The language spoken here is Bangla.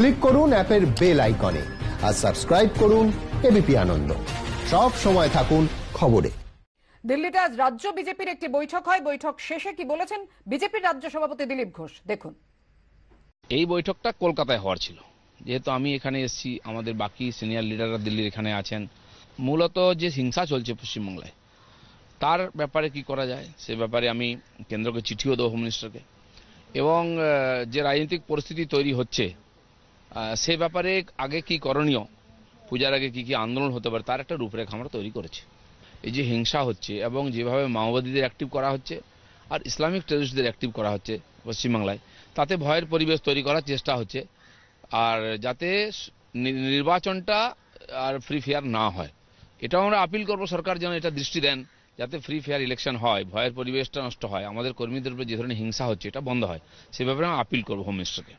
ক্লিক করুন অ্যাপের বেল আইকনে আর সাবস্ক্রাইব করুন এবিপি আনন্দ সব সময় থাকুন খবরে দিল্লিতে আজ রাজ্য বিজেপির একটি বৈঠক হয় বৈঠক শেষে কি বলেছেন বিজেপির রাজ্য সভাপতি দিলীপ ঘোষ দেখুন এই বৈঠকটা কলকাতায় হওয়ার ছিল যেহেতু আমি এখানে এসেছি আমাদের বাকি সিনিয়র লিডাররা দিল্লির এখানে আছেন মূলত যে হিংসা চলছে পশ্চিমবাংলায় তার ব্যাপারে কি করা যায় সে ব্যাপারে আমি কেন্দ্রকে চিঠিও দেবো হোম মিনিস্টারকে এবং যে রাজনৈতিক পরিস্থিতি তৈরি হচ্ছে সে ব্যাপারে আগে কি করণীয় পূজার আগে কি কি আন্দোলন হতে পারে তার একটা রূপরেখা আমরা তৈরি করেছি এই যে হিংসা হচ্ছে এবং যেভাবে মাওবাদীদের অ্যাক্টিভ করা হচ্ছে আর ইসলামিক টেরিস্টদের অ্যাক্টিভ করা হচ্ছে পশ্চিমবাংলায় তাতে ভয়ের পরিবেশ তৈরি করার চেষ্টা হচ্ছে আর যাতে নির্বাচনটা আর ফ্রি ফেয়ার না হয় এটাও আমরা আপিল করব সরকার যেন এটা দৃষ্টি দেন যাতে ফ্রি ফেয়ার ইলেকশন হয় ভয়ের পরিবেশটা নষ্ট হয় আমাদের কর্মীদের উপরে যে ধরনের হিংসা হচ্ছে এটা বন্ধ হয় সে ব্যাপারে আমি আপিল করবো হোম মিনিস্টারকে